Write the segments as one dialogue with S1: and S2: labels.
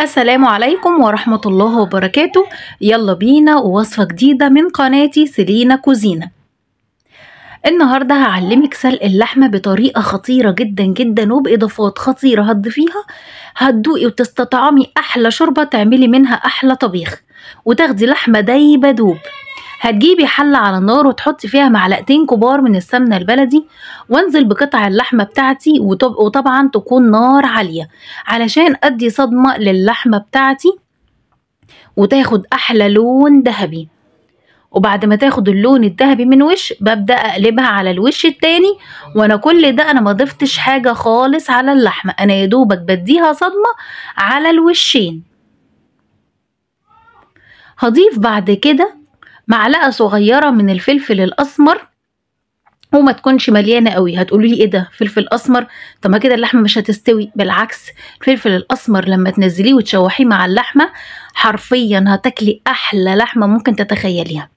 S1: السلام عليكم ورحمة الله وبركاته يلا بينا ووصفة جديدة من قناتي سيلينا كوزينة النهاردة هعلمك سلق اللحمة بطريقة خطيرة جدا جدا وبإضافات خطيرة هتضيفيها هتدوقي وتستطعمي أحلى شوربة تعملي منها أحلى طبيخ وتاخدي لحمة دايبة دوب هتجيبي حلة على النار وتحطي فيها معلقتين كبار من السمنة البلدي وانزل بقطع اللحمة بتاعتي وطب... وطبعا تكون نار عالية علشان ادي صدمة للحمة بتاعتي وتاخد احلى لون ذهبي وبعد ما تاخد اللون الذهبي من وش ببدأ اقلبها على الوش التاني وانا كل ده انا ما ضفتش حاجة خالص على اللحمة انا يدوبك بديها صدمة على الوشين هضيف بعد كده معلقه صغيره من الفلفل الاسمر وما تكونش مليانه قوي هتقولوا لي ايه ده فلفل اسمر طب ما كده اللحمه مش هتستوي بالعكس الفلفل الاسمر لما تنزليه وتشوحيه مع اللحمه حرفيا هتاكلي احلى لحمه ممكن تتخيليها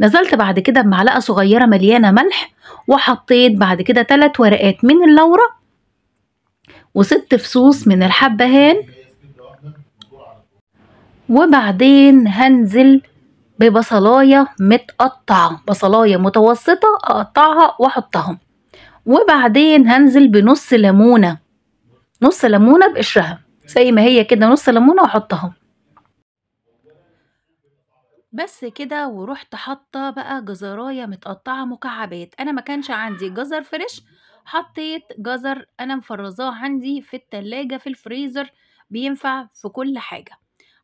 S1: نزلت بعد كده بمعلقه صغيره مليانه ملح وحطيت بعد كده ثلاث ورقات من اللورة وست فصوص من الحبهان وبعدين هنزل ببصلاية متقطعة بصلاية متوسطة أقطعها وأحطها وبعدين هنزل بنص ليمونة نص ليمونة بقشرها زي ما هي كده نص ليمونة وأحطها بس كده ورحت حاطه بقى جزرايه متقطعه مكعبات انا ما كانش عندي جزر فريش حطيت جزر انا مفرزاه عندي في التلاجة في الفريزر بينفع في كل حاجه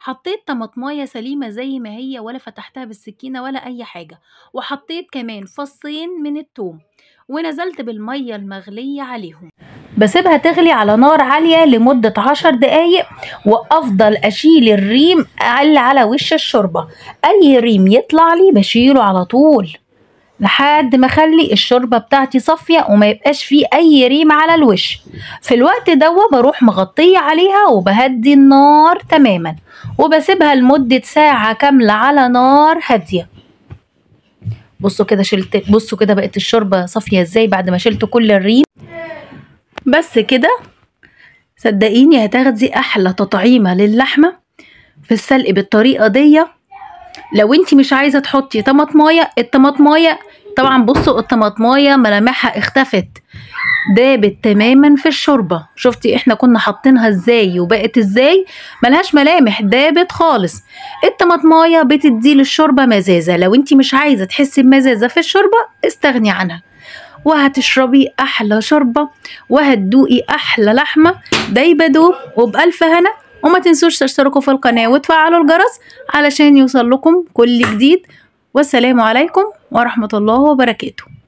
S1: حطيت طماطمايه سليمه زي ما هي ولا فتحتها بالسكينه ولا اي حاجه وحطيت كمان فصين من التوم ونزلت بالميه المغليه عليهم بسيبها تغلي على نار عاليه لمده عشر دقايق وافضل اشيل الريم اللي على وش الشوربه اي ريم يطلع لي بشيله على طول لحد ما اخلي الشوربه بتاعتي صافيه وما يبقاش فيه اي ريم على الوش في الوقت ده بروح مغطيه عليها وبهدي النار تماما وبسيبها لمده ساعه كامله على نار هاديه بصوا كده شلت بصوا كده بقت الشوربه صافيه ازاي بعد ما شلت كل الريم بس كده صدقيني هتاخدي احلى تطعيمه للحمه في السلق بالطريقه ديه لو انت مش عايزه تحطي طماطمايه الطماطمايه طبعا بصوا الطماطمايه ملامحها اختفت دابت تماما في الشوربه شفتي احنا كنا حاطينها ازاي وبقت ازاي ملهاش ملامح دابت خالص الطماطمايه بتدي للشوربه مزازه لو انت مش عايزه تحسي بمزازه في الشوربه استغني عنها وهتشربي احلى شوربه وهتدوقي احلى لحمه دايبه دوب وبالف هنا وما تنسوش تشتركوا في القناة وتفعلوا الجرس علشان يوصل لكم كل جديد والسلام عليكم ورحمة الله وبركاته